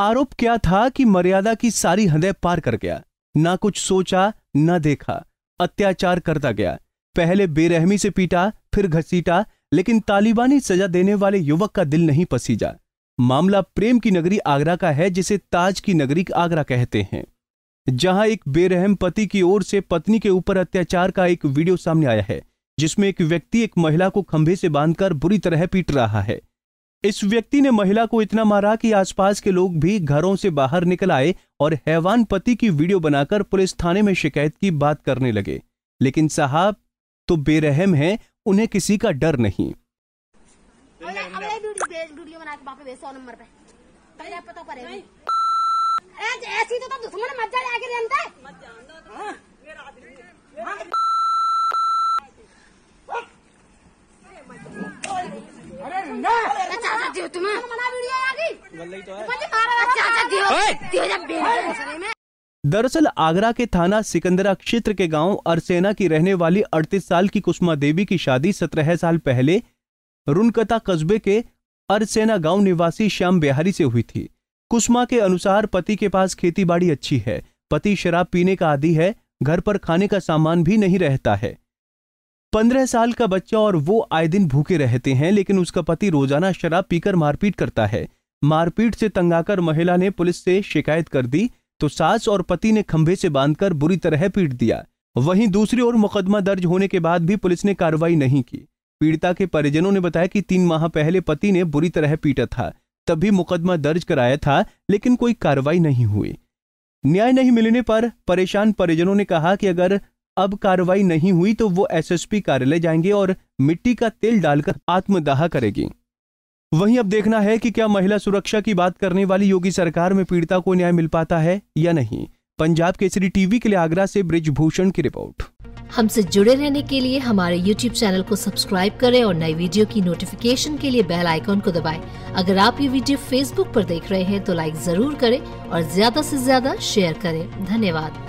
आरोप क्या था कि मर्यादा की सारी हदें पार कर गया ना कुछ सोचा ना देखा अत्याचार करता गया पहले बेरहमी से पीटा फिर घसीटा लेकिन तालिबानी सजा देने वाले युवक का दिल नहीं पसीजा मामला प्रेम की नगरी आगरा का है जिसे ताज की नगरी आगरा कहते हैं जहां एक बेरहम पति की ओर से पत्नी के ऊपर अत्याचार का एक वीडियो सामने आया है जिसमें एक व्यक्ति एक महिला को खंभे से बांधकर बुरी तरह पीट रहा है इस व्यक्ति ने महिला को इतना मारा कि आसपास के लोग भी घरों से बाहर निकल आए और हैवान पति की वीडियो बनाकर पुलिस थाने में शिकायत की बात करने लगे लेकिन साहब तो बेरहम हैं उन्हें किसी का डर नहीं ऐसी तो दुश्मन तुम्हें तो अच्छा, अच्छा, दरअसल आगरा के थाना सिकंदरा क्षेत्र के गांव अरसेना की रहने वाली 38 साल की कुष्मा देवी की शादी 17 साल पहले रुनकता कस्बे के अरसेना गांव निवासी श्याम बिहारी से हुई थी कुष्मा के अनुसार पति के पास खेतीबाड़ी अच्छी है पति शराब पीने का आदि है घर पर खाने का सामान भी नहीं रहता है पंद्रह साल का बच्चा और वो आए दिन भूखे रहते हैं लेकिन उसका पति रोजाना शराब पीकर मारपीट करता है मारपीट से तंग आकर महिला ने पुलिस से शिकायत कर दी तो सास और पति ने खंभे से बांधकर बुरी तरह पीट दिया वहीं दूसरी ओर मुकदमा दर्ज होने के बाद भी पुलिस ने कार्रवाई नहीं की पीड़िता के परिजनों ने बताया कि तीन माह पहले पति ने बुरी तरह पीटा था तभी मुकदमा दर्ज कराया था लेकिन कोई कार्रवाई नहीं हुई न्याय नहीं मिलने पर परेशान परिजनों ने कहा कि अगर अब कार्रवाई नहीं हुई तो वो एसएसपी कार्यालय जाएंगे और मिट्टी का तेल डालकर आत्मदाह करेगी वहीं अब देखना है कि क्या महिला सुरक्षा की बात करने वाली योगी सरकार में पीड़िता को न्याय मिल पाता है या नहीं पंजाब केसरी टीवी के लिए आगरा से ब्रिजभूषण की रिपोर्ट हमसे जुड़े रहने के लिए हमारे YouTube चैनल को सब्सक्राइब करें और नई वीडियो की नोटिफिकेशन के लिए बेल आइकॉन को दबाएं। अगर आप ये वीडियो Facebook पर देख रहे हैं तो लाइक जरूर करें और ज्यादा से ज्यादा शेयर करें धन्यवाद